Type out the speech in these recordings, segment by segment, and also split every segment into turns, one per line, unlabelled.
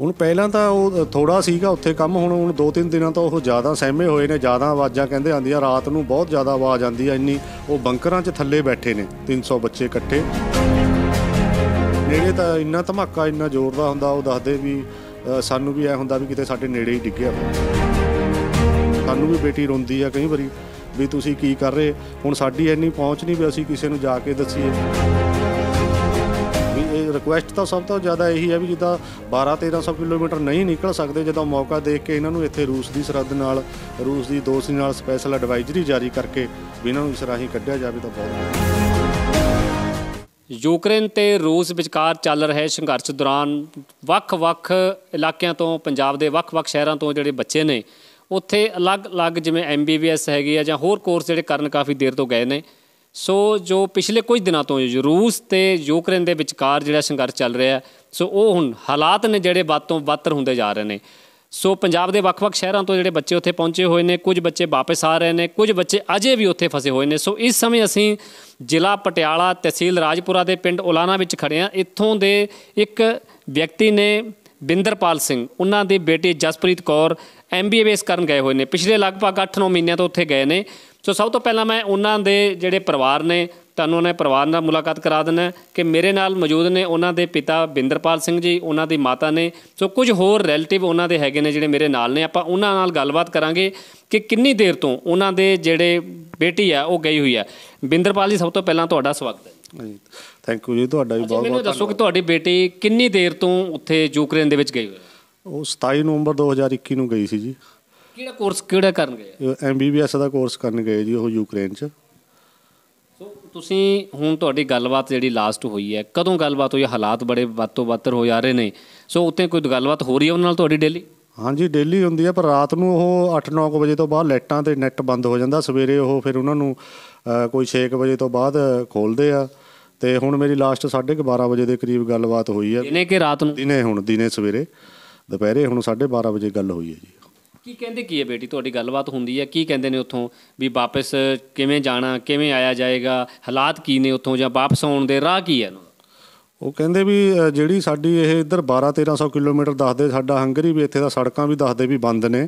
ਹੁਣ ਪਹਿਲਾਂ ਤਾਂ ਉਹ ਥੋੜਾ ਸੀਗਾ ਉੱਥੇ ਕੰਮ ਹੁਣ ਹੁਣ ਦੋ ਤਿੰਨ ਦਿਨਾਂ ਤੋਂ ਉਹ ਜ਼ਿਆਦਾ ਸਹਿਮੇ ਹੋਏ ਨੇ ਜ਼ਿਆਦਾ ਆਵਾਜ਼ਾਂ ਕਹਿੰਦੇ ਆਉਂਦੀਆਂ ਰਾਤ ਨੂੰ ਬਹੁਤ ਜ਼ਿਆਦਾ ਆਵਾਜ਼ ਆਂਦੀ ਆ ਇੰਨੀ ਉਹ ਬੰਕਰਾਂ 'ਚ ਥੱਲੇ ਬੈਠੇ ਨੇ 300 ਬੱਚੇ ਇਕੱਠੇ ਨੇੜੇ ਤਾਂ ਇੰਨਾ ਧਮਾਕਾ ਇੰਨਾ ਜ਼ੋਰ ਦਾ ਹੁੰਦਾ ਉਹ ਦੱਸਦੇ ਵੀ ਸਾਨੂੰ ਵੀ ਐ ਹੁੰਦਾ ਵੀ ਕਿਤੇ ਸਾਡੇ ਨੇੜੇ ਹੀ ਡਿੱਗਿਆ ਸਾਨੂੰ ਵੀ ਬੇਟੀ ਰੋਂਦੀ ਆ ਕਈ ਵਾਰੀ ਵੀ ਤੁਸੀਂ ਕੀ ਕਰ ਰਹੇ ਹੁਣ ਸਾਡੀ ਇੰਨੀ ਪਹੁੰਚ ਨਹੀਂ ਵੀ ਅਸੀਂ ਕਿਸੇ ਨੂੰ ਜਾ ਕੇ ਦੱਸੀਏ ਰਿਕੁਐਸਟ ਤਾਂ ਸਭ ਤੋਂ ਜ਼ਿਆਦਾ ਇਹੀ ਹੈ ਵੀ ਜਿੱਦਾਂ 12 1300 ਕਿਲੋਮੀਟਰ ਨਹੀਂ ਨਿਕਲ ਸਕਦੇ ਜਦੋਂ ਮੌਕਾ ਦੇਖ ਕੇ ਇਹਨਾਂ ਨੂੰ ਇੱਥੇ ਰੂਸ ਦੀ ਸਰਹੱਦ ਨਾਲ ਰੂਸ ਦੀ ਦੋਸਤੀ ਨਾਲ ਸਪੈਸ਼ਲ ਐਡਵਾਈਜ਼ਰੀ ਜਾਰੀ ਕਰਕੇ ਵੀ ਇਹਨਾਂ ਨੂੰ ਇਸ ਰਾਹੀਂ ਕੱਢਿਆ ਜਾਵੇ ਤਾਂ ਬਹੁਤ
ਯੂਕਰੇਨ ਤੇ ਰੂਸ ਵਿਚਕਾਰ ਚੱਲ ਰਹੇ ਸੰਘਰਸ਼ ਦੌਰਾਨ ਵੱਖ-ਵੱਖ ਇਲਾਕਿਆਂ ਤੋਂ ਪੰਜਾਬ ਦੇ ਵੱਖ-ਵੱਖ ਸ਼ਹਿਰਾਂ ਤੋਂ ਜਿਹੜੇ ਬੱਚੇ ਨੇ ਉੱਥੇ ਅਲੱਗ-ਅਲੱਗ ਜਿਵੇਂ ਐਮਬੀਬੀਐਸ ਹੈਗੇ ਆ ਜਾਂ ਹੋਰ ਕੋਰਸ ਜਿਹੜੇ ਕਰਨ ਕਾਫੀ ਦੇਰ ਤੋਂ ਗਏ ਨੇ ਸੋ ਜੋ ਪਿਛਲੇ ਕੁਝ ਦਿਨਾਂ ਤੋਂ ਰੂਸ ਤੇ ਯੂਕਰੇਨ ਦੇ ਵਿਚਕਾਰ ਜਿਹੜਾ ਸੰਘਰਸ਼ ਚੱਲ ਰਿਹਾ ਸੋ ਉਹ ਹੁਣ ਹਾਲਾਤ ਨੇ ਜਿਹੜੇ ਵੱਧ ਤੋਂ ਵੱਧਰ ਹੁੰਦੇ ਜਾ ਰਹੇ ਨੇ ਸੋ ਪੰਜਾਬ ਦੇ ਵੱਖ-ਵੱਖ ਸ਼ਹਿਰਾਂ ਤੋਂ ਜਿਹੜੇ ਬੱਚੇ ਉੱਥੇ ਪਹੁੰਚੇ ਹੋਏ ਨੇ ਕੁਝ ਬੱਚੇ ਵਾਪਸ ਆ ਰਹੇ ਨੇ ਕੁਝ ਬੱਚੇ ਅਜੇ ਵੀ ਉੱਥੇ ਫਸੇ ਹੋਏ ਨੇ ਸੋ ਇਸ ਸਮੇਂ ਅਸੀਂ ਜ਼ਿਲ੍ਹਾ ਪਟਿਆਲਾ ਤਹਿਸੀਲ ਰਾਜਪੁਰਾ ਦੇ ਪਿੰਡ ਉਲਾਨਾ ਵਿੱਚ ਖੜੇ ਆ ਇੱਥੋਂ ਦੇ ਇੱਕ ਵਿਅਕਤੀ ਨੇ ਬਿੰਦਰਪਾਲ ਸਿੰਘ ਉਹਨਾਂ ਦੇ ਬੇਟੇ ਜਸਪ੍ਰੀਤ ਕੌਰ ਐਮਬੀਏ ਬੇਸ ਕਰਨ ਗਏ ਹੋਏ ਨੇ ਪਿਛਲੇ ਲਗਭਗ 8-9 ਮਹੀਨਿਆਂ ਤੋਂ ਉੱਥੇ ਗਏ ਨੇ ਸੋ ਸਭ ਤੋਂ ਪਹਿਲਾਂ ਮੈਂ ਉਹਨਾਂ ਦੇ ਜਿਹੜੇ ਪਰਿਵਾਰ ਨੇ ਤੁਹਾਨੂੰ ਉਹਨਾਂ ਦੇ ਪਰਿਵਾਰ ਨਾਲ ਮੁਲਾਕਾਤ ਕਰਾ ਦੇਣਾ ਕਿ ਮੇਰੇ ਨਾਲ ਮੌਜੂਦ ਨੇ ਉਹਨਾਂ ਦੇ ਪਿਤਾ ਬਿੰਦਰਪਾਲ ਸਿੰਘ ਜੀ ਉਹਨਾਂ ਦੀ ਮਾਤਾ ਨੇ ਸੋ ਕੁਝ ਹੋਰ ਰਿਲੇਟਿਵ ਉਹਨਾਂ ਦੇ ਹੈਗੇ ਨੇ ਜਿਹੜੇ ਮੇਰੇ ਨਾਲ ਨੇ ਆਪਾਂ ਉਹਨਾਂ ਨਾਲ ਗੱਲਬਾਤ ਕਰਾਂਗੇ ਕਿ ਕਿੰਨੀ ਦੇਰ ਤੋਂ ਉਹਨਾਂ ਦੇ ਜਿਹੜੇ ਬੇਟੀ ਆ ਉਹ ਗਈ ਹੋਈ ਆ ਬਿੰਦਰਪਾਲ ਜੀ ਸਭ ਤੋਂ ਪਹਿਲਾਂ ਤੁਹਾਡਾ ਸਵਾਗਤ
ਹੈ ਜੀ ਥੈਂਕ ਯੂ ਜੀ ਤੁਹਾਡਾ ਵੀ ਬਹੁਤ ਬਹੁਤ ਮੈਨੂੰ ਦੱਸੋ ਕਿ
ਤੁਹਾਡੀ ਬੇਟੀ ਕਿੰਨੀ ਦੇਰ ਤੋਂ ਉੱਥੇ ਯੂਕਰੇਨ ਦੇ ਵਿੱਚ ਗਈ ਹੋਈ
ਉਹ 27 ਨਵੰਬਰ 2021 ਨੂੰ ਗਈ ਸੀ ਜੀ
ਕਿਹੜਾ ਕੋਰਸ ਕਿਹੜਾ ਕਰਨ
ਗਏ ਐਮਬੀਬੀਐਸ ਦਾ ਕੋਰਸ ਕਰਨ ਗਏ ਜੀ ਉਹ ਯੂਕਰੇਨ 'ਚ
ਸੋ ਤੁਸੀਂ ਹੁਣ ਤੁਹਾਡੀ ਗੱਲਬਾਤ ਜਿਹੜੀ ਲਾਸਟ ਹੋਈ ਹੈ ਕਦੋਂ ਗੱਲਬਾਤ ਹੋਈ ਹੈ? ਹਾਲਾਤ ਬੜੇ ਵੱਧ ਤੋਂ ਬੱਤਰ ਹੋ ਜਾ ਰਹੇ ਨੇ ਸੋ ਉੱਤੇ ਕੋਈ ਗੱਲਬਾਤ ਹੋ ਰਹੀ ਹੈ ਉਹਨਾਂ ਨਾਲ ਤੁਹਾਡੀ ਡੇਲੀ
ਹਾਂਜੀ ਡੇਲੀ ਹੁੰਦੀ ਹੈ ਪਰ ਰਾਤ ਨੂੰ ਉਹ 8-9 ਵਜੇ ਤੋਂ ਬਾਅਦ ਲੈਟਾਂ ਤੇ ਨੈਟ ਬੰਦ ਹੋ ਜਾਂਦਾ ਸਵੇਰੇ ਉਹ ਫਿਰ ਉਹਨਾਂ ਨੂੰ ਕੋਈ 6 ਵਜੇ ਤੋਂ ਬਾਅਦ ਖੋਲਦੇ ਆ ਤੇ ਹੁਣ ਮੇਰੀ ਲਾਸਟ 12:30 ਵਜੇ ਦੇ ਕਰੀਬ ਗੱਲਬਾਤ ਹੋਈ ਹੈ ਦਿਨੇ ਕਿ ਰਾਤ ਨੂੰ ਦਿਨੇ ਹੁਣ ਦਿਨੇ ਸਵੇਰੇ ਦੁਪਹਿਰੇ ਹੁਣ 12:30 ਵਜੇ ਗੱਲ ਹੋਈ ਹੈ ਜੀ
ਕੀ ਕਹਿੰਦੇ ਕੀ ਹੈ ਬੇਟੀ ਤੁਹਾਡੀ ਗੱਲਬਾਤ ਹੁੰਦੀ ਹੈ ਕੀ ਕਹਿੰਦੇ ਨੇ ਉੱਥੋਂ ਵੀ ਵਾਪਸ ਕਿਵੇਂ ਜਾਣਾ ਕਿਵੇਂ ਆਇਆ ਜਾਏਗਾ ਹਾਲਾਤ ਕੀ ਨੇ ਉੱਥੋਂ ਜਾਂ ਵਾਪਸ ਆਉਣ ਦੇ ਰਾਹ ਕੀ ਹੈ
ਉਹ ਕਹਿੰਦੇ ਵੀ ਜਿਹੜੀ ਸਾਡੀ ਇਹ ਇੱਧਰ 12 1300 ਕਿਲੋਮੀਟਰ ਦੱਸਦੇ ਸਾਡਾ ਹੰਗਰੀ ਵੀ ਇੱਥੇ ਦਾ ਸੜਕਾਂ ਵੀ ਦੱਸਦੇ ਵੀ ਬੰਦ ਨੇ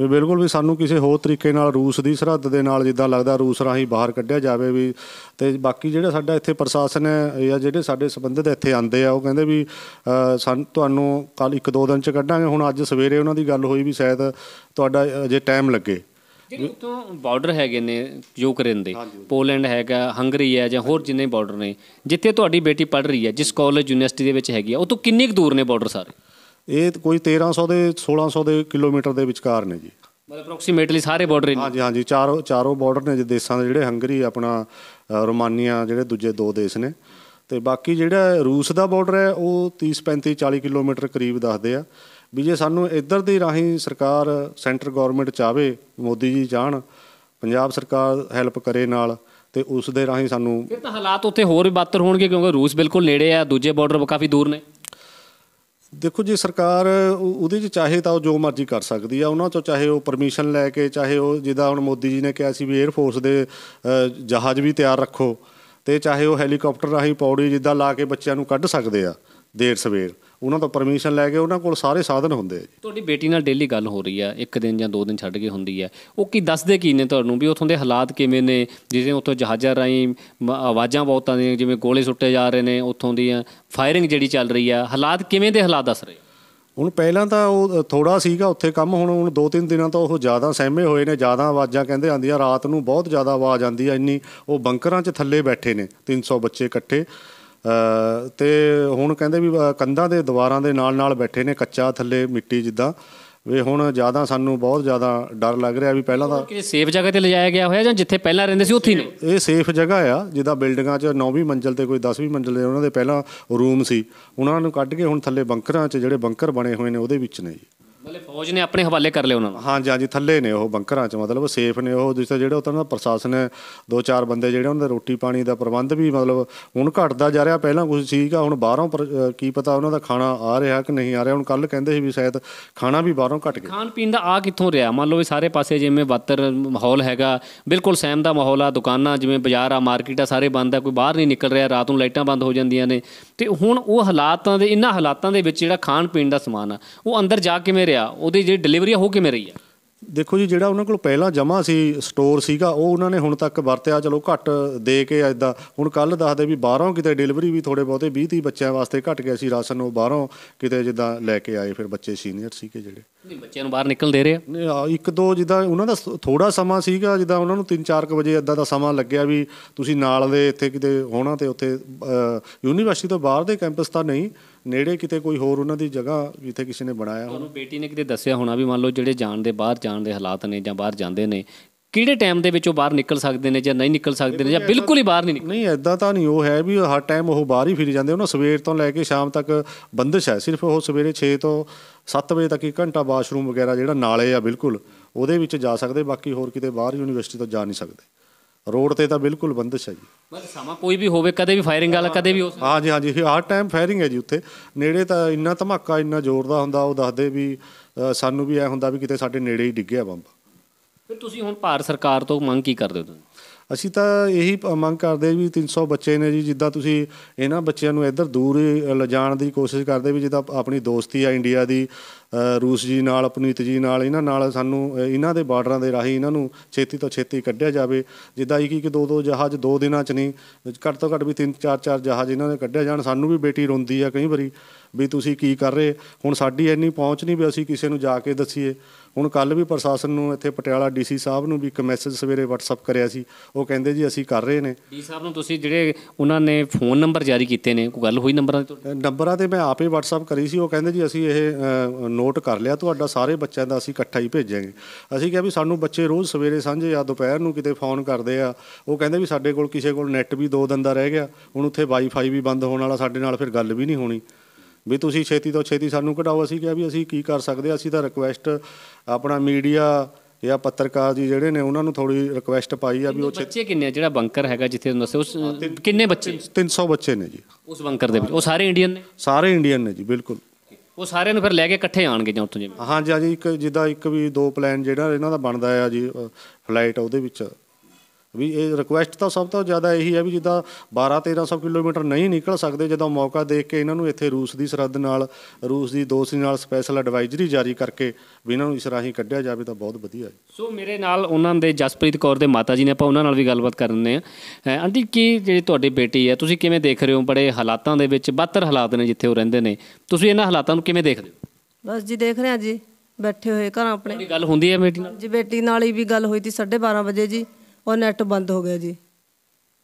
ਵੀ ਬਿਲਕੁਲ ਵੀ ਸਾਨੂੰ ਕਿਸੇ ਹੋਰ ਤਰੀਕੇ ਨਾਲ ਰੂਸ ਦੀ ਸਰਹੱਦ ਦੇ ਨਾਲ ਜਿੱਦਾਂ ਲੱਗਦਾ ਰੂਸ ਰਾਹੀਂ ਬਾਹਰ ਕੱਢਿਆ ਜਾਵੇ ਵੀ ਤੇ ਬਾਕੀ ਜਿਹੜਾ ਸਾਡਾ ਇੱਥੇ ਪ੍ਰਸ਼ਾਸਨ ਹੈ ਜਾਂ ਜਿਹੜੇ ਸਾਡੇ ਸਬੰਧਤ ਇੱਥੇ ਆਂਦੇ ਆ ਉਹ ਕਹਿੰਦੇ ਵੀ ਸਾਨੂੰ ਤੁਹਾਨੂੰ ਕੱਲ ਇੱਕ ਦੋ ਦਿਨ ਚ ਕੱਢਾਂਗੇ ਹੁਣ ਅੱਜ ਸਵੇਰੇ ਉਹਨਾਂ ਦੀ ਗੱਲ ਹੋਈ ਵੀ ਸ਼ਾਇਦ ਤੁਹਾਡਾ ਅਜੇ ਟਾਈਮ ਲੱਗੇ ਜਿਹੜੇ
ਤੋਂ ਬਾਰਡਰ ਹੈਗੇ ਨੇ ਯੂਕਰੇਨ ਦੇ ਪੋਲੈਂਡ ਹੈਗਾ ਹੰਗਰੀ ਹੈ ਜਾਂ ਹੋਰ ਜਿੰਨੇ ਬਾਰਡਰ ਨੇ ਜਿੱਥੇ ਤੁਹਾਡੀ ਬੇਟੀ ਪੜ ਰਹੀ ਹੈ ਜਿਸ ਕਾਲਜ ਯੂਨੀਵਰਸਿਟੀ ਦੇ ਵਿੱਚ ਹੈਗੀ ਆ ਉਹ ਤੋਂ ਕਿੰਨੇ ਦੂਰ ਨੇ ਬਾਰਡਰ ਸਾਰੇ
ਇਹ ਕੋਈ 1300 ਦੇ 1600 ਦੇ ਕਿਲੋਮੀਟਰ ਦੇ ਵਿਚਕਾਰ ਨੇ ਜੀ ਮਤਲਬ ਅਪਰੋਕਸੀਮੇਟਲੀ ਸਾਰੇ ਬਾਰਡਰ ਨੇ ਹਾਂਜੀ ਹਾਂਜੀ ਚਾਰੋ ਚਾਰੋਂ ਬਾਰਡਰ ਨੇ ਜੇ ਦੇਸ਼ਾਂ ਦੇ ਜਿਹੜੇ ਹੰਗਰੀ ਆਪਣਾ ਰੋਮਾਨੀਆ ਜਿਹੜੇ ਦੂਜੇ ਦੋ ਦੇਸ਼ ਨੇ ਤੇ ਬਾਕੀ ਜਿਹੜਾ ਰੂਸ ਦਾ ਬਾਰਡਰ ਹੈ ਉਹ 30 35 40 ਕਿਲੋਮੀਟਰ ਕਰੀਬ ਦੱਸਦੇ ਆ ਵੀ ਜੇ ਸਾਨੂੰ ਇੱਧਰ ਦੇ ਰਾਹੀਂ ਸਰਕਾਰ ਸੈਂਟਰ ਗਵਰਨਮੈਂਟ ਚਾਵੇ ਮੋਦੀ ਜੀ ਜਾਣ ਪੰਜਾਬ ਸਰਕਾਰ ਹੈਲਪ ਕਰੇ ਨਾਲ ਤੇ ਉਸ ਦੇ ਰਾਹੀਂ ਸਾਨੂੰ ਫਿਰ
ਤਾਂ ਹਾਲਾਤ ਉੱਥੇ ਹੋਰ ਵੀ ਬਦਤਰ ਹੋਣਗੇ ਕਿਉਂਕਿ ਰੂਸ ਬਿਲਕੁਲ ਨੇੜੇ ਆ ਦੂਜੇ ਬਾਰਡਰ ਕਾਫੀ ਦੂਰ ਨੇ
ਦੇਖੋ ਜੀ ਸਰਕਾਰ ਉਹਦੇ ਚ ਚਾਹੇ ਤਾਂ ਉਹ ਜੋ ਮਰਜ਼ੀ ਕਰ ਸਕਦੀ ਆ ਉਹਨਾਂ ਚੋਂ ਚਾਹੇ ਉਹ ਪਰਮਿਸ਼ਨ ਲੈ ਕੇ ਚਾਹੇ ਉਹ ਜਿਹਦਾ ਹੁਣ ਮੋਦੀ ਜੀ ਨੇ ਕਿਹਾ ਸੀ ਵੀ 에ਅਰ ਫੋਰਸ ਦੇ ਜਹਾਜ਼ ਵੀ ਤਿਆਰ ਰੱਖੋ ਤੇ ਚਾਹੇ ਉਹ ਹੈਲੀਕਾਪਟਰ ਰਾਹੀਂ ਪੌੜੀ ਜਿੱਦਾਂ ਲਾ ਕੇ ਬੱਚਿਆਂ ਨੂੰ ਕੱਢ ਸਕਦੇ ਆ ਦੇਰ ਸਵੇਰ ਉਹਨਾਂ ਤੋਂ ਪਰਮਿਸ਼ਨ ਲੈ ਕੇ ਉਹਨਾਂ ਕੋਲ ਸਾਰੇ ਸਾਧਨ ਹੁੰਦੇ
ਤੁਹਾਡੀ ਬੇਟੀ ਨਾਲ ਡੇਲੀ ਗੱਲ ਹੋ ਰਹੀ ਆ ਇੱਕ ਦਿਨ ਜਾਂ ਦੋ ਦਿਨ ਛੱਡ ਕੇ ਹੁੰਦੀ ਆ ਉਹ ਕੀ ਦੱਸਦੇ ਕੀ ਨੇ ਤੁਹਾਨੂੰ ਵੀ ਉਥੋਂ ਦੇ ਹਾਲਾਤ ਕਿਵੇਂ ਨੇ ਜਿਵੇਂ ਉਥੋਂ ਜਹਾਜ਼ਾਂ ਰਾਈਂ ਆਵਾਜ਼ਾਂ ਬਹੁਤ ਆਉਂਦੀਆਂ ਜਿਵੇਂ ਗੋਲੇ ਸੁੱਟੇ ਜਾ ਰਹੇ ਨੇ ਉਥੋਂ ਦੀਆਂ ਫਾਇਰਿੰਗ ਜਿਹੜੀ ਚੱਲ ਰਹੀ ਆ ਹਾਲਾਤ ਕਿਵੇਂ ਦੇ ਹਾਲਾਤ ਦੱਸ ਰਹੇ
ਹੁਣ ਪਹਿਲਾਂ ਤਾਂ ਉਹ ਥੋੜਾ ਸੀਗਾ ਉੱਥੇ ਕੰਮ ਹੁਣ ਹੁਣ ਦੋ ਤਿੰਨ ਦਿਨਾਂ ਤੋਂ ਉਹ ਜ਼ਿਆਦਾ ਸਹਿਮੇ ਹੋਏ ਨੇ ਜ਼ਿਆਦਾ ਆਵਾਜ਼ਾਂ ਕਹਿੰਦੇ ਆਉਂਦੀਆਂ ਰਾਤ ਨੂੰ ਬਹੁਤ ਜ਼ਿਆਦਾ ਆਵਾਜ਼ ਆਉਂਦੀ ਆ ਇੰਨੀ ਉਹ ਬੰਕਰਾਂ 'ਚ ਥੱਲੇ ਬੈਠੇ ਨੇ 300 ਬੱਚੇ ਇਕੱਠੇ ਤੇ ਹੁਣ ਕਹਿੰਦੇ ਵੀ ਕੰਧਾਂ ਦੇ ਦੀਵਾਰਾਂ ਦੇ ਨਾਲ ਨਾਲ ਬੈਠੇ ਨੇ ਕੱਚਾ ਥੱਲੇ ਮਿੱਟੀ ਜਿੱਦਾਂ ਵੇ ਹੁਣ ਜਿਆਦਾ ਸਾਨੂੰ ਬਹੁਤ ਜਿਆਦਾ ਡਰ ਲੱਗ ਰਿਹਾ ਵੀ ਪਹਿਲਾਂ ਤਾਂ ਕਿ
ਸੇਫ ਜਗ੍ਹਾ ਤੇ ਲਿਜਾਇਆ ਗਿਆ ਹੋਇਆ ਜਾਂ ਜਿੱਥੇ ਪਹਿਲਾਂ ਰਹਿੰਦੇ ਸੀ ਉੱਥੇ ਹੀ ਨੇ
ਇਹ ਸੇਫ ਜਗ੍ਹਾ ਆ ਜਿੱਦਾਂ ਬਿਲਡਿੰਗਾਂ 'ਚ 9ਵੀਂ ਮੰਜ਼ਲ ਤੇ ਕੋਈ 10ਵੀਂ ਮੰਜ਼ਲ ਦੇ ਉਹਨਾਂ ਦੇ ਪਹਿਲਾਂ ਰੂਮ ਸੀ ਉਹਨਾਂ ਨੂੰ ਕੱਢ ਕੇ ਹੁਣ ਥੱਲੇ ਬੰਕਰਾਂ 'ਚ ਜਿਹੜੇ ਬੰਕਰ ਬਣੇ ਹੋਏ ਨੇ ਉਹਦੇ ਵਿੱਚ ਨੇ ਜੀ ਮਤਲਬ ਫੌਜ ਨੇ ਆਪਣੇ ਹਵਾਲੇ ਕਰ ਲਏ ਉਹਨਾਂ ਨੂੰ ਹਾਂਜੀ ਹਾਂਜੀ ਥੱਲੇ ਨੇ ਉਹ ਬੰਕਰਾਂ 'ਚ ਮਤਲਬ ਸੇਫ ਨੇ ਉਹ ਜਿਸ ਜਿਹੜੇ ਉਹਨਾਂ ਦਾ ਪ੍ਰਸ਼ਾਸਨ ਹੈ ਦੋ ਚਾਰ ਬੰਦੇ ਜਿਹੜੇ ਉਹਨਾਂ ਦਾ ਰੋਟੀ ਪਾਣੀ ਦਾ ਪ੍ਰਬੰਧ ਵੀ ਮਤਲਬ ਹੁਣ ਘਟਦਾ ਜਾ ਰਿਹਾ ਪਹਿਲਾਂ ਕੁਝ ਸੀਗਾ ਹੁਣ ਬਾਹਰੋਂ ਕੀ ਪਤਾ ਉਹਨਾਂ ਦਾ ਖਾਣਾ ਆ ਰਿਹਾ ਕਿ ਨਹੀਂ ਆ ਰਿਹਾ ਹੁਣ ਕੱਲ ਕਹਿੰਦੇ ਸੀ ਵੀ ਸ਼ਾਇਦ ਖਾਣਾ ਵੀ ਬਾਹਰੋਂ ਘਟ ਗਿਆ ਖਾਣ
ਪੀਣ ਦਾ ਆ ਕਿੱਥੋਂ ਰਿਹਾ ਮੰਨ ਲਓ ਸਾਰੇ ਪਾਸੇ ਜਿਵੇਂ ਵਾਤਰ ਮਾਹੌਲ ਹੈਗਾ ਬਿਲਕੁਲ ਸਹਿਮ ਦਾ ਮਾਹੌਲ ਆ ਦੁਕਾਨਾਂ ਜਿਵੇਂ ਬਾਜ਼ਾਰ ਆ ਮਾਰਕੀਟ ਆ ਸਾਰੇ ਬੰਦ ਆ ਕੋਈ ਬਾਹਰ ਨਹੀਂ ਨਿਕਲ ਰਿਹਾ ਰਾਤ ਨੂੰ ਲਾਈਟਾਂ ਬੰਦ ਹੋ ਜਾਂਦੀਆਂ ਨੇ ਤੇ ਹੁਣ ਉਹ ਹਾਲਾਤਾਂ ਦੇ ਇਨ੍ਹਾਂ ਹਾਲਾਤਾਂ ਦੇ ਵਿੱਚ ਜਿਹੜਾ ਖਾਣ ਪੀਣ ਦਾ ਸਮਾਨ ਆ ਉਹ ਅੰਦਰ ਜਾ ਕੇ ਆ ਉਹਦੇ ਜਿਹੜੀ ਡਿਲੀਵਰੀ ਹੋ ਕਿਵੇਂ ਰਹੀ ਆ
ਦੇਖੋ ਜੀ ਜਿਹੜਾ ਉਹਨਾਂ ਕੋਲ ਪਹਿਲਾਂ ਜਮਾ ਸੀ ਸਟੋਰ ਸੀਗਾ ਉਹ ਉਹਨਾਂ ਨੇ ਹੁਣ ਤੱਕ ਵਰਤਿਆ ਚਲੋ ਘੱਟ ਦੇ ਕੇ ਐਦਾਂ ਹੁਣ ਕੱਲ ਦੱਸਦੇ ਵੀ ਬਾਹਰੋਂ ਕਿਤੇ ਡਿਲੀਵਰੀ ਵੀ ਥੋੜੇ ਬਹੁਤੇ 20 30 ਬੱਚਿਆਂ ਵਾਸਤੇ ਘੱਟ ਗਿਆ ਸੀ ਰਾਸ਼ਨ ਉਹ ਬਾਹਰੋਂ ਕਿਤੇ ਜਿੱਦਾਂ ਲੈ ਕੇ ਆਏ ਫਿਰ ਬੱਚੇ ਸੀਨੀਅਰ ਸੀਗੇ ਜਿਹੜੇ ਨਹੀਂ ਬੱਚਿਆਂ ਨੂੰ ਬਾਹਰ ਨਿਕਲ ਦੇ ਰਹੇ ਆ ਨਹੀਂ, ਇੱਕ ਦੋ ਜਿੱਦਾਂ ਉਹਨਾਂ ਦਾ ਥੋੜਾ ਸਮਾਂ ਸੀਗਾ ਜਿੱਦਾਂ ਉਹਨਾਂ ਨੂੰ 3-4 ਵਜੇ ਐਦਾਂ ਦਾ ਸਮਾਂ ਲੱਗਿਆ ਵੀ ਤੁਸੀਂ ਨਾਲ ਦੇ ਇੱਥੇ ਕਿਤੇ ਹੋਣਾ ਤੇ ਉੱਥੇ ਯੂਨੀਵਰਸਿਟੀ ਤੋਂ ਬਾਹਰ ਦੇ ਕੈਂਪਸ ਤਾਂ ਨਹੀਂ ਨੇੜੇ ਕਿਤੇ ਕੋਈ ਹੋਰ ਉਹਨਾਂ ਦੀ ਜਗ੍ਹਾ ਜਿੱਥੇ ਕਿਸੇ ਨੇ ਬਣਾਇਆ ਹੋਵੇ ਤੁਹਾਨੂੰ
ਬੇਟੀ ਨੇ ਕਿਤੇ ਦੱਸਿਆ ਹੋਣਾ ਵੀ ਮੰਨ ਲਓ ਜਿਹੜੇ ਜਾਣ ਦੇ ਬਾਹਰ ਜਾਣ ਦੇ ਹਾਲਾਤ ਨੇ ਜਾਂ ਬਾਹਰ ਜਾਂਦੇ ਨੇ ਕਿਹੜੇ ਟਾਈਮ ਦੇ ਵਿੱਚ ਉਹ ਬਾਹਰ ਨਿਕਲ ਸਕਦੇ ਨੇ ਜਾਂ ਨਹੀਂ ਨਿਕਲ ਸਕਦੇ ਨੇ ਜਾਂ ਬਿਲਕੁਲ ਹੀ ਬਾਹਰ ਨਹੀਂ
ਨਿਕਲ ਨਹੀਂ ਐਦਾਂ ਤਾਂ ਨਹੀਂ ਉਹ ਹੈ ਵੀ ਹਰ ਟਾਈਮ ਉਹ ਬਾਹਰ ਹੀ ਫਿਰ ਜਾਂਦੇ ਉਹਨਾਂ ਸਵੇਰ ਤੋਂ ਲੈ ਕੇ ਸ਼ਾਮ ਤੱਕ ਬੰਦਸ਼ ਹੈ ਸਿਰਫ ਉਹ ਸਵੇਰੇ 6 ਤੋਂ 7 ਵਜੇ ਤੱਕ ਇੱਕ ਘੰਟਾ ਵਾਸ਼ਰੂਮ ਵਗੈਰਾ ਜਿਹੜਾ ਨਾਲੇ ਆ ਬਿਲਕੁਲ ਉਹਦੇ ਵਿੱਚ ਜਾ ਸਕਦੇ ਬਾਕੀ ਹੋਰ ਕਿਤੇ ਬਾਹਰ ਯੂਨੀਵਰਸਿਟੀ ਤੋਂ ਜਾ ਨਹੀਂ ਸਕਦੇ ਰੋਡ ਤੇ ਤਾਂ ਬਿਲਕੁਲ ਬੰਦਸ਼ ਹੈ ਜੀ ਮਤਲਬ ਸਮਾਂ ਕੋਈ ਵੀ ਹੋਵੇ ਕਦੇ ਵੀ ਫਾਇਰਿੰਗ ਵਾਲਾ ਕਦੇ ਵੀ ਹੋ ਸਕਦਾ ਹਾਂਜੀ ਹਾਂਜੀ ਇਹ ਹਰ ਟਾਈਮ ਫਾਇਰਿੰਗ ਹੈ ਜੀ ਉੱਥੇ ਨੇੜੇ ਤਾਂ ਇੰਨਾ ਧਮਾਕਾ ਇੰਨਾ ਜ਼ੋਰ ਦਾ ਹੁੰਦਾ ਉਹ ਦੱਸਦੇ ਵੀ ਸਾਨੂੰ ਵੀ ਐ ਹੁੰਦਾ ਵੀ ਕਿਤੇ ਸਾਡੇ ਨੇੜੇ ਹੀ ਡਿੱਗਿਆ ਬੰਬ
ਫਿਰ ਤੁਸੀਂ ਹੁਣ ਭਾਰਤ ਸਰਕਾਰ ਤੋਂ ਮੰਗ ਕੀ ਕਰਦੇ ਹੋ ਤੁਸੀਂ
ਅਸੀਂ ਤਾਂ ਇਹੀ ਮੰਗ ਕਰਦੇ ਵੀ 300 ਬੱਚੇ ਨੇ ਜੀ ਜਿੱਦਾਂ ਤੁਸੀਂ ਇਹਨਾਂ ਬੱਚਿਆਂ ਨੂੰ ਇੱਧਰ ਦੂਰ ਲਿਜਾਣ ਦੀ ਕੋਸ਼ਿਸ਼ ਕਰਦੇ ਵੀ ਜਿੱਦਾਂ ਆਪਣੀ ਦੋਸਤੀ ਆ ਇੰਡੀਆ ਦੀ ਰੂਸ ਜੀ ਨਾਲ ਆਪਣੀਤ ਜੀ ਨਾਲ ਇਹਨਾਂ ਨਾਲ ਸਾਨੂੰ ਇਹਨਾਂ ਦੇ ਬਾਰਡਰਾਂ ਦੇ ਰਾਹੀਂ ਇਹਨਾਂ ਨੂੰ ਛੇਤੀ ਤੋਂ ਛੇਤੀ ਕੱਢਿਆ ਜਾਵੇ ਜਿੱਦਾਂ ਇੱਕ ਇੱਕ ਦੋ ਦੋ ਜਹਾਜ਼ ਦੋ ਦਿਨਾਂ 'ਚ ਨਹੀਂ ਘੱਟ ਤੋਂ ਘੱਟ ਵੀ ਤਿੰਨ ਚਾਰ ਚਾਰ ਜਹਾਜ਼ ਇਹਨਾਂ ਦੇ ਕੱਢਿਆ ਜਾਣ ਸਾਨੂੰ ਵੀ ਬੇਟੀ ਰੋਂਦੀ ਆ ਕਈ ਵਾਰੀ ਵੀ ਤੁਸੀਂ ਕੀ ਕਰ ਰਹੇ ਹੁਣ ਸਾਡੀ ਇੰਨੀ ਪਹੁੰਚ ਨਹੀਂ ਵੀ ਅਸੀਂ ਕਿਸੇ ਨੂੰ ਜਾ ਕੇ ਦੱਸੀਏ ਹੁਣ ਕੱਲ ਵੀ ਪ੍ਰਸ਼ਾਸਨ ਨੂੰ ਇੱਥੇ ਪਟਿਆਲਾ ਡੀਸੀ ਸਾਹਿਬ ਨੂੰ ਵੀ ਇੱਕ ਮੈਸੇਜ ਸਵੇਰੇ WhatsApp ਕਰਿਆ ਸੀ ਉਹ ਕਹਿੰਦੇ ਜੀ ਅਸੀਂ ਕਰ ਰਹੇ ਨੇ
ਡੀ ਸਾਹਿਬ ਨੂੰ ਤੁਸੀਂ ਜਿਹੜੇ ਉਹਨਾਂ ਨੇ ਫੋਨ ਨੰਬਰ ਜਾਰੀ ਕੀਤੇ ਨੇ ਕੋਈ ਗੱਲ ਹੋਈ ਨੰਬਰਾਂ
ਦੇ ਨੰਬਰਾਂ ਤੇ ਮੈਂ ਆਪੇ WhatsApp ਕਰੀ ਸੀ ਉਹ ਕਹਿੰਦੇ ਜੀ ਅਸੀਂ ਇਹ ਨੋਟ ਕਰ ਲਿਆ ਤੁਹਾਡਾ ਸਾਰੇ ਬੱਚਿਆਂ ਦਾ ਅਸੀਂ ਇਕੱਠਾ ਹੀ ਭੇਜਾਂਗੇ ਅਸੀਂ ਕਿਹਾ ਵੀ ਸਾਨੂੰ ਬੱਚੇ ਰੋਜ਼ ਸਵੇਰੇ ਸਾਂਝੇ ਜਾਂ ਦੁਪਹਿਰ ਨੂੰ ਕਿਤੇ ਫੋਨ ਕਰਦੇ ਆ ਉਹ ਕਹਿੰਦੇ ਵੀ ਸਾਡੇ ਕੋਲ ਕਿਸੇ ਕੋਲ ਨੈੱਟ ਵੀ 2 ਦਿਨ ਦਾ ਰਹਿ ਗਿਆ ਹੁਣ ਉੱਥੇ ਵਾਈਫਾਈ ਵੀ ਬੰਦ ਹੋਣ ਵਾਲਾ ਸਾਡੇ ਨਾਲ ਫਿਰ ਗੱਲ ਵੀ ਨਹੀਂ ਹੋਣੀ ਵੀ ਤੁਸੀਂ ਛੇਤੀ ਤੋਂ ਛੇਤੀ ਸਾਨੂੰ ਕਢਾਓ ਅਸੀਂ ਕਿਹਾ ਵੀ ਅਸੀਂ ਕੀ ਕਰ ਸਕਦੇ ਅਸੀਂ ਤਾਂ ਰਿਕੁਐਸਟ ਆਪਣਾ ਮੀਡੀਆ ਜਾਂ ਪੱਤਰਕਾਰ ਜੀ ਜਿਹੜੇ ਨੇ ਉਹਨਾਂ ਨੂੰ ਥੋੜੀ ਰਿਕੁਐਸਟ ਪਾਈ ਆ ਵੀ ਉਹ
ਬੱਚੇ ਕਿੰਨੇ ਜਿਹੜਾ ਬੰਕਰ ਹੈਗਾ ਜਿੱਥੇ ਉਹਨਾਂ ਦੱਸੇ ਉਸ ਕਿੰਨੇ ਬੱਚੇ 300 ਬੱਚੇ ਨੇ ਜੀ ਉਸ ਬੰਕਰ ਦੇ ਵਿੱਚ ਉਹ ਸਾਰੇ ਇੰਡੀਅਨ ਨੇ ਸਾਰੇ ਇੰਡੀਅਨ ਨੇ ਜੀ ਬਿਲਕੁਲ ਉਹ ਸਾਰਿਆਂ ਨੂੰ ਫਿਰ ਲੈ ਕੇ ਇਕੱਠੇ ਆਣਗੇ ਜਾਂ ਉੱਥੋਂ ਜਿਵੇਂ
ਹਾਂਜੀ ਹਾਂਜੀ ਇੱਕ ਜਿੱਦਾਂ ਇੱਕ ਵੀ ਦੋ ਪਲਾਨ ਜਿਹੜਾ ਇਹਨਾਂ ਦਾ ਬਣਦਾ ਆ ਜੀ ਫਲਾਈਟ ਉਹਦੇ ਵਿੱਚ ਵੀ ਇਹ ਰਿਕੁਐਸਟ ਤਾਂ ਸਭ ਤੋਂ ਜ਼ਿਆਦਾ ਇਹੀ ਹੈ ਵੀ ਜਿੱਦਾਂ 12 1300 ਕਿਲੋਮੀਟਰ ਨਹੀਂ ਨਿਕਲ ਸਕਦੇ ਜਦੋਂ ਮੌਕਾ ਦੇਖ ਕੇ ਇਹਨਾਂ ਨੂੰ ਇੱਥੇ ਰੂਸ ਦੀ ਸਰਹੱਦ ਨਾਲ ਰੂਸ ਦੀ ਦੋਸਤੀ ਨਾਲ ਸਪੈਸ਼ਲ ਐਡਵਾਈਜ਼ਰੀ ਜਾਰੀ ਕਰਕੇ ਵੀ ਇਹਨਾਂ ਨੂੰ ਇਸ ਰਾਹੀਂ ਕੱਢਿਆ ਜਾਵੇ ਤਾਂ ਬਹੁਤ ਵਧੀਆ ਹੈ
ਸੋ ਮੇਰੇ ਨਾਲ ਉਹਨਾਂ ਦੇ ਜਸਪ੍ਰੀਤ ਕੌਰ ਦੇ ਮਾਤਾ ਜੀ ਨੇ ਆਪਾਂ ਉਹਨਾਂ ਨਾਲ ਵੀ ਗੱਲਬਾਤ ਕਰਨੇ ਆ ਆਂਟੀ ਕੀ ਜਿਹੜੀ ਤੁਹਾਡੀ ਬੇਟੀ ਹੈ ਤੁਸੀਂ ਕਿਵੇਂ ਦੇਖ ਰਹੇ ਹੋ ਬੜੇ ਹਾਲਾਤਾਂ ਦੇ ਵਿੱਚ ਬਦਤਰ ਹਾਲਾਤ ਨੇ ਜਿੱਥੇ ਉਹ ਰਹਿੰਦੇ ਨੇ ਤੁਸੀਂ ਇਹਨਾਂ ਹਾਲਾਤਾਂ ਨੂੰ ਕਿਵੇਂ ਦੇਖਦੇ ਹੋ
ਬਸ ਜੀ ਦੇਖ ਰਹੇ ਆ ਜੀ ਬੈਠੇ ਹੋਏ ਘਰ ਆਪਣੇ ਗੱਲ ਹੁੰਦੀ ਹੈ ਬੇਟੀ ਨਾਲ ਜੀ ਬੇਟੀ ਨਾਲ ਹੀ ਵੀ ਗੱਲ ਹੋਈ ਸੀ 12:30 ਵਜੇ ਜੀ ਔਰ ਨੈਟ ਬੰਦ ਹੋ ਗਿਆ ਜੀ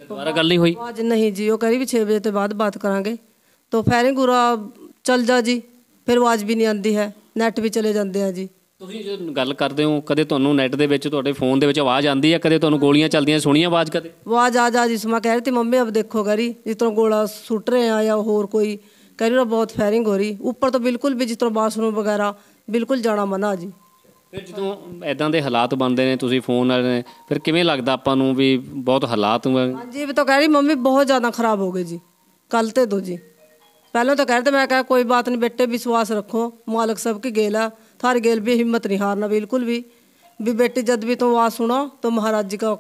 ਦੁਬਾਰਾ ਗੱਲ ਨਹੀਂ ਹੋਈ ਅੱਜ ਨਹੀਂ ਜੀ ਉਹ ਕਹਿੰਦੀ ਵੀ 6 ਵਜੇ ਤੋਂ ਬਾਅਦ ਬਾਤ ਕਰਾਂਗੇ ਤੋ ਫੈਰਿੰਗ ਗੁਰਾ ਚੱਲ ਜਾ ਜੀ ਫਿਰ ਆਵਾਜ਼ ਵੀ ਨਹੀਂ ਆਉਂਦੀ ਹੈ ਨੈਟ ਵੀ ਚਲੇ ਜਾਂਦੇ ਆ ਜੀ
ਤੁਸੀਂ ਜੋ ਗੱਲ ਕਰਦੇ ਹੋ ਕਦੇ ਤੁਹਾਨੂੰ ਨੈਟ ਦੇ ਵਿੱਚ ਤੁਹਾਡੇ ਫੋਨ ਦੇ ਵਿੱਚ ਆਵਾਜ਼ ਆਉਂਦੀ ਹੈ ਕਦੇ ਤੁਹਾਨੂੰ ਗੋਲੀਆਂ ਚੱਲਦੀਆਂ ਸੁਣੀਆਂ ਆਵਾਜ਼ ਕਦੇ
ਆਵਾਜ਼ ਆ ਜਾ ਸਮਾ ਕਹਿ ਰਹੀ ਤੇ ਮੰਮੀ ਅਬ ਦੇਖੋ ਗਰੀ ਜਿਸ ਤਰ੍ਹਾਂ ਗੋਲਾ ਸੁੱਟ ਰਹੇ ਆ ਜਾਂ ਹੋਰ ਕੋਈ ਕਹਿ ਰਹੀ ਬਹੁਤ ਫਾਇਰਿੰਗ ਹੋ ਰਹੀ ਉੱਪਰ ਤੋਂ ਬਿਲਕੁਲ ਵੀ ਜਿਸ ਤਰ੍ਹਾਂ ਬਾਥਰੂਮ ਵਗੈਰਾ ਬਿਲਕੁਲ ਜਾਣਾ ਮਨਾ ਜੀ ਫਿਰ ਜਦੋਂ
ਐਦਾਂ ਦੇ ਹਾਲਾਤ ਬਣਦੇ ਨੇ ਤੁਸੀਂ ਫੋਨ ਨਾਲ ਫਿਰ ਕਿਵੇਂ ਲੱਗਦਾ ਆਪਾਂ ਨੂੰ ਵੀ ਬਹੁਤ ਹਾਲਾਤ ਹਾਂਜੀ
ਵੀ ਤਾਂ ਕਹਿ ਰਹੀ ਮੰਮੀ ਬਹੁਤ ਜ਼ਿਆਦਾ ਖਰਾਬ ਹੋ ਗਏ ਜੀ ਕੱਲ ਤੇ ਦੋ ਜੀ ਪਹਿਲਾਂ ਤਾਂ कहते ਮੈਂ कहा ਕੋਈ ਬਾਤ नहीं ਬੇਟੇ ਵਿਸ਼ਵਾਸ ਰੱਖੋ ਮਾਲਕ ਸਭ ਕੀ ਗੇਲਾ ਥਾਰ ਗੇਲ ਵੀ ਹਿੰਮਤ ਨਹੀਂ ਹਾਰਨਾ ਬਿਲਕੁਲ ਵੀ ਵੀ ਬੇਟੇ ਜਦ ਵੀ ਤੂੰ ਆਵਾਜ਼ ਸੁਣੋ ਤੂੰ ਮਹਾਰਾਜ ਜੀ का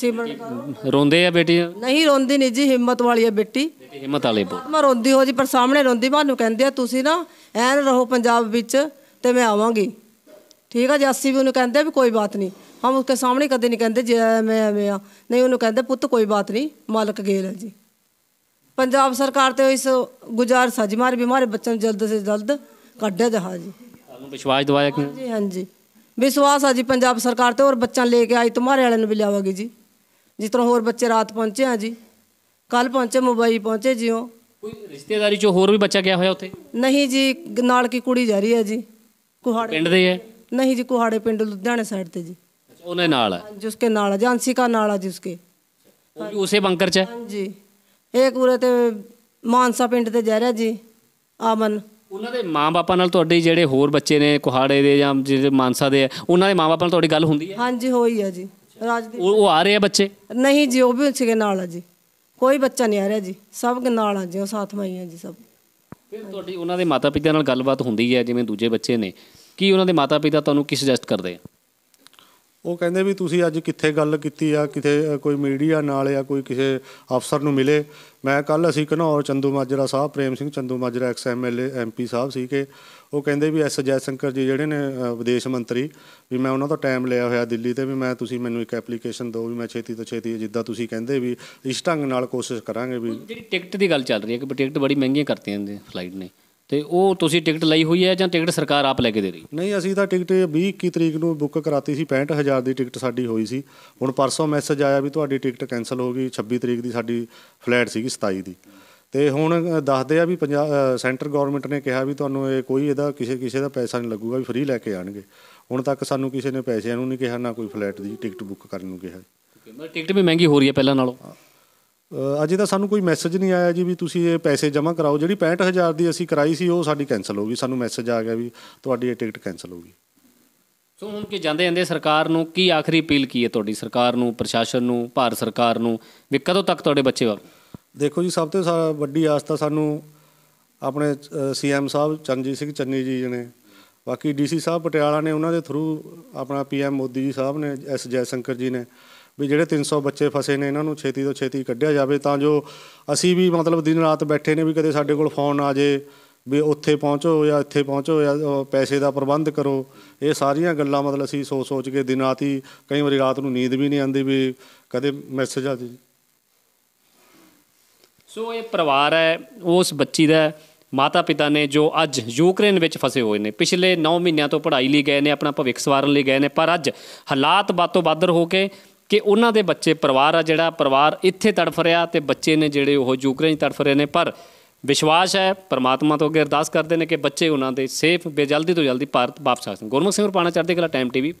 ਸਿਮਰਨ
ਕਰੋ ਰੋਂਦੇ ਆ ਬੇਟੀ
ਨਹੀਂ ਰੋਂਦੀ ਨਹੀਂ ਜੀ ਹਿੰਮਤ ਵਾਲੀ ਹੈ ਬੇਟੀ
ਹਿੰਮਤ ਵਾਲੀ ਬਹੁਤ
ਮੈਂ ਰੋਂਦੀ ਹੋ ਜੀ ਪਰ ਸਾਹਮਣੇ ਰੋਂਦੀ ਮਾਨੂੰ ਕਹਿੰਦੇ ਆ ਤੁਸੀਂ ਨਾ ਐਨ ਰਹੋ ਪੰਜਾਬ ਵਿੱਚ ਤੇ ਮੈਂ ਆਵਾਂਗੀ ਠੀਕ ਆ ਜਾਸੀ ਵੀ ਉਹਨੂੰ ਕਹਿੰਦੇ ਵੀ ਕੋਈ ਬਾਤ ਨਹੀਂ ਹਮ ਉਸਕੇ ਸਾਹਮਣੇ ਕਦੇ ਨਹੀਂ ਕਹਿੰਦੇ ਜੇ ਮੈਂ ਐਵੇਂ ਆ ਨਹੀਂ ਉਹਨੂੰ ਕਹਿੰਦੇ ਪੁੱਤ ਕੋਈ ਬਾਤ ਨਹੀਂ ਮਾਲਕ ਗੇਲ ਹੈ ਜੀ ਪੰਜਾਬ ਸਰਕਾਰ ਤੇ ਇਸ ਗੁਜਾਰ ਸਜਮਾਰ ਮਾਰੇ ਬਿਮਾਰੇ ਬੱਚਿਆਂ ਨੂੰ ਜਲਦ ਸੇ ਜਲਦ ਕੱਢਿਆ ਜਾ ਜੀ
ਤੁਹਾਨੂੰ ਵਿਸ਼ਵਾਸ ਦਿਵਾਇਆ ਕਿ
ਜੀ ਹਾਂਜੀ ਵਿਸ਼ਵਾਸ ਆ ਜੀ ਪੰਜਾਬ ਸਰਕਾਰ ਤੇ ਹੋਰ ਬੱਚਾ ਲੈ ਕੇ ਆਈ ਤੁਹਾਰੇ ਵਾਲਿਆਂ ਨੂੰ ਵੀ ਲਿਆਵਾਂਗੇ ਜੀ ਜਿਸ ਤਰ੍ਹਾਂ ਹੋਰ ਬੱਚੇ ਰਾਤ ਪਹੁੰਚੇ ਆ ਜੀ ਕੱਲ ਪਹੁੰਚੇ ਮੁੰਬਈ ਪਹੁੰਚੇ ਉਹ
ਕੋਈ ਰਿਸ਼ਤੇਦਾਰੀ ਚ ਹੋਰ ਵੀ ਬੱਚਾ ਗਿਆ ਹੋਇਆ ਉੱਥੇ
ਨਹੀਂ ਜੀ ਨਾਲ ਕੀ ਕੁੜੀ ਜਾ ਰਹੀ ਹੈ ਜੀ ਕੁਹਾੜ ਪਿੰਡ ਦੇ ਹੈ ਨਹੀਂ ਜੀ ਕੁਹਾੜੇ ਪਿੰਡ ਲੁਧਿਆਣੇ ਸਾਈਡ ਤੇ ਜੀ ਉਹਨੇ ਨਾਲ ਜਿਸ ਕੇ ਨਾਲ ਜਾਂਸੀ ਕਾ ਨਾਲ ਜਿਸ ਕੇ ਉਹ ਵੀ ਉਸੇ ਬੰਕਰ ਚ ਹੈ ਹਾਂਜੀ ਇਹ ਕੁਰੇ ਤੇ ਮਾਨਸਾ ਪਿੰਡ ਤੇ ਜਾ ਰਿਹਾ ਜੀ ਆਮਨ ਉਹਨਾਂ ਦੇ
ਮਾਪੇ ਨਾਲ ਤੁਹਾਡੇ ਜਿਹੜੇ ਹੋਰ ਬੱਚੇ ਨੇ ਕੁਹਾੜੇ ਦੇ ਜਾਂ ਜਿਹੜੇ ਮਾਨਸਾ ਦੇ ਆ ਉਹਨਾਂ ਦੇ ਮਾਪੇ ਨਾਲ ਤੁਹਾਡੀ ਗੱਲ ਹੁੰਦੀ
ਹੈ ਹਾਂਜੀ ਹੋਈ ਹੈ ਜੀ ਰਾਜਦੀਪ ਉਹ ਆ ਰਹੇ ਆ ਬੱਚੇ ਨਹੀਂ ਜੀ ਉਹ ਵੀ ਉਸ ਦੇ ਨਾਲ ਆ ਜੀ ਕੋਈ ਬੱਚਾ ਨਹੀਂ ਆ ਰਿਹਾ ਜੀ ਸਭ ਦੇ ਨਾਲ ਆ ਜੀ ਉਹ ਸਾਥ ਮਾਈਆਂ ਜੀ ਸਭ ਫਿਰ
ਤੁਹਾਡੀ ਉਹਨਾਂ ਦੇ ਮਾਤਾ ਪਿਤਾ ਨਾਲ ਗੱਲਬਾਤ ਹੁੰਦੀ ਹੈ ਜਿਵੇਂ ਦੂਜੇ ਬੱਚੇ ਨੇ ਕੀ ਉਹਨਾਂ ਦੇ ਮਾਤਾ ਪਿਤਾ ਤੁਹਾਨੂੰ ਕੀ ਸੁਜੈਸਟ ਕਰਦੇ ਆ
ਉਹ ਕਹਿੰਦੇ ਵੀ ਤੁਸੀਂ ਅੱਜ ਕਿੱਥੇ ਗੱਲ ਕੀਤੀ ਆ ਕਿਤੇ ਕੋਈ ਮੀਡੀਆ ਨਾਲ ਜਾਂ ਕੋਈ ਕਿਸੇ ਅਫਸਰ ਨੂੰ ਮਿਲੇ ਮੈਂ ਕੱਲ ਅਸੀਂ Ghanaur Chandu Majra Sahib Prem Singh Chandu Majra ex MLA MP Sahib ਸੀ ਕਿ ਉਹ ਕਹਿੰਦੇ ਵੀ ਐਸ ਜੈ ਸ਼ੰਕਰ ਜੀ ਜਿਹੜੇ ਨੇ ਵਿਦੇਸ਼ ਮੰਤਰੀ ਵੀ ਮੈਂ ਉਹਨਾਂ ਤੋਂ ਟਾਈਮ ਲਿਆ ਹੋਇਆ ਦਿੱਲੀ ਤੇ ਵੀ ਮੈਂ ਤੁਸੀਂ ਮੈਨੂੰ ਇੱਕ ਐਪਲੀਕੇਸ਼ਨ ਦਿਓ ਵੀ ਮੈਂ ਛੇਤੀ ਤੋਂ ਛੇਤੀ ਜਿੱਦਾਂ ਤੁਸੀਂ ਕਹਿੰਦੇ ਵੀ ਇਸ ਢੰਗ ਨਾਲ ਕੋਸ਼ਿਸ਼ ਕਰਾਂਗੇ ਵੀ ਜਿਹੜੀ ਟਿਕਟ ਦੀ ਗੱਲ ਚੱਲ ਰਹੀ ਹੈ ਕਿ ਟਿਕਟ ਬੜੀ ਮਹਿੰਗੀਆਂ ਕਰਤੀਆਂ ਨੇ ਫਲਾਈਟ ਨੇ
ਤੇ ਉਹ ਤੁਸੀਂ ਟਿਕਟ ਲਈ ਹੋਈ ਹੈ ਜਾਂ ਟਿਕਟ ਸਰਕਾਰ ਆਪ ਲੈ ਕੇ ਦੇ ਰਹੀ
ਨਹੀਂ ਅਸੀਂ ਤਾਂ ਟਿਕਟ 20 21 ਤਰੀਕ ਨੂੰ ਬੁੱਕ ਕਰਾਤੀ ਸੀ 65000 ਦੀ ਟਿਕਟ ਸਾਡੀ ਹੋਈ ਸੀ ਹੁਣ ਪਰਸੋਂ ਮੈਸੇਜ ਆਇਆ ਵੀ ਤੁਹਾਡੀ ਟਿਕਟ ਕੈਨਸਲ ਹੋ ਗਈ 26 ਤਰੀਕ ਦੀ ਸਾਡੀ ਫਲੈਟ ਸੀਗੀ 27 ਦੀ ਤੇ ਹੁਣ ਦੱਸਦੇ ਆ ਵੀ ਪੰਜਾਬ ਸੈਂਟਰ ਗਵਰਨਮੈਂਟ ਨੇ ਕਿਹਾ ਵੀ ਤੁਹਾਨੂੰ ਇਹ ਕੋਈ ਇਹਦਾ ਕਿਸੇ ਕਿਸੇ ਦਾ ਪੈਸਾ ਨਹੀਂ ਲੱਗੂਗਾ ਵੀ ਫ੍ਰੀ ਲੈ ਕੇ ਆਣਗੇ ਹੁਣ ਤੱਕ ਸਾਨੂੰ ਕਿਸੇ ਨੇ ਪੈਸਿਆਂ ਨੂੰ ਨਹੀਂ ਕਿਹਾ ਨਾ ਕੋਈ ਫਲੈਟ ਦੀ ਟਿਕਟ ਬੁੱਕ ਕਰਨ ਨੂੰ ਕਿਹਾ
ਮੈਂ ਟਿਕਟ ਵੀ ਮਹਿੰਗੀ ਹੋ ਰਹੀ ਹੈ ਪਹਿਲਾਂ ਨਾਲੋਂ
ਅਜੇ ਤਾਂ ਸਾਨੂੰ ਕੋਈ ਮੈਸੇਜ ਨਹੀਂ ਆਇਆ ਜੀ ਵੀ ਤੁਸੀਂ ਇਹ ਪੈਸੇ ਜਮ੍ਹਾਂ ਕਰਾਓ ਜਿਹੜੀ 65000 ਦੀ ਅਸੀਂ ਕਰਾਈ ਸੀ ਉਹ ਸਾਡੀ ਕੈਨਸਲ ਹੋ ਗਈ ਸਾਨੂੰ ਮੈਸੇਜ ਆ ਗਿਆ ਵੀ ਤੁਹਾਡੀ ਇਹ ਟਿਕਟ ਕੈਨਸਲ ਹੋ ਗਈ
ਸੋ ਹੁਣ ਕਿ ਜਾਂਦੇ ਜਾਂਦੇ ਸਰਕਾਰ ਨੂੰ ਕੀ ਆਖਰੀ ਅਪੀਲ ਕੀ ਹੈ ਤੁਹਾਡੀ ਸਰਕਾਰ ਨੂੰ ਪ੍ਰਸ਼ਾਸਨ ਨੂੰ ਭਾਰਤ ਸਰਕਾਰ ਨੂੰ ਵੀ ਕਦੋਂ ਤੱਕ ਤੁਹਾਡੇ ਬੱਚੇ ਵਾ
ਦੇਖੋ ਜੀ ਸਭ ਤੋਂ ਵੱਡੀ ਆਸ ਤਾਂ ਸਾਨੂੰ ਆਪਣੇ ਸੀਐਮ ਸਾਹਿਬ ਚੰਨਜੀਤ ਸਿੰਘ ਚੰਨੀ ਜੀ ਨੇ ਬਾਕੀ ਡੀਸੀ ਸਾਹਿਬ ਪਟਿਆਲਾ ਨੇ ਉਹਨਾਂ ਦੇ ਥਰੂ ਆਪਣਾ ਪੀਐਮ ਮੋਦੀ ਜੀ ਸਾਹਿਬ ਨੇ ਐਸ ਜੈ ਸ਼ੰਕਰ ਜੀ ਨੇ ਵੀ ਜਿਹੜੇ 300 ਬੱਚੇ ਫਸੇ ਨੇ ਇਹਨਾਂ ਨੂੰ ਛੇਤੀ ਤੋਂ ਛੇਤੀ ਕੱਢਿਆ ਜਾਵੇ ਤਾਂ ਜੋ ਅਸੀਂ ਵੀ ਮਤਲਬ ਦਿਨ ਰਾਤ ਬੈਠੇ ਨੇ ਵੀ ਕਦੇ ਸਾਡੇ ਕੋਲ ਫੋਨ ਆ ਜੇ ਵੀ ਉੱਥੇ ਪਹੁੰਚੋ ਜਾਂ ਇੱਥੇ ਪਹੁੰਚੋ ਜਾਂ ਪੈਸੇ ਦਾ ਪ੍ਰਬੰਧ ਕਰੋ ਇਹ ਸਾਰੀਆਂ ਗੱਲਾਂ ਮਤਲਬ ਅਸੀਂ ਸੋਚ ਸੋਚ ਕੇ ਦਿਨ ਰਾਤ ਹੀ ਕਈ ਵਾਰੀ ਰਾਤ ਨੂੰ ਨੀਂਦ ਵੀ ਨਹੀਂ ਆਉਂਦੀ ਵੀ ਕਦੇ ਮੈਸੇਜ ਆ ਜੇ
ਸੋ ਇਹ ਪਰਿਵਾਰ ਹੈ ਉਸ ਬੱਚੀ ਦਾ ਮਾਤਾ ਪਿਤਾ ਨੇ ਜੋ ਅੱਜ ਯੂਕਰੇਨ ਵਿੱਚ ਫਸੇ ਹੋਏ ਨੇ ਪਿਛਲੇ 9 ਮਹੀਨਿਆਂ ਤੋਂ ਪੜ੍ਹਾਈ ਲਈ ਗਏ ਨੇ ਆਪਣਾ ਭਵਿੱਖ ਸਵਾਰਨ ਲਈ ਗਏ ਨੇ ਪਰ ਅੱਜ ਹਾਲਾਤ ਬਾਤੋਂ ਬਾਦਰ ਹੋ ਕੇ ਕਿ ਉਹਨਾਂ ਦੇ ਬੱਚੇ ਪਰਿਵਾਰ ਆ ਜਿਹੜਾ ਪਰਿਵਾਰ ਇੱਥੇ ਤੜਫ ਰਿਹਾ ਤੇ ਬੱਚੇ ਨੇ ਜਿਹੜੇ ਉਹ ਯੂਕਰੇਨ ਤੜਫ ਰਹੇ ਨੇ ਪਰ ਵਿਸ਼ਵਾਸ ਹੈ ਪਰਮਾਤਮਾ ਤੋਂ ਅਗੇ ਅਰਦਾਸ ਕਰਦੇ ਨੇ ਕਿ ਬੱਚੇ ਉਹਨਾਂ ਦੇ ਸੇਫ ਬੇਜਲਦੀ ਤੋਂ ਜਲਦੀ ਭਾਰਤ ਵਾਪਸ ਆ ਸਕਣ ਗੁਰਮੁਖ ਸਿੰਘ ਪਾਣਾ ਚੜ੍ਹਦੇ ਕਲਾ ਟਾਈਮ ਟੀਵੀ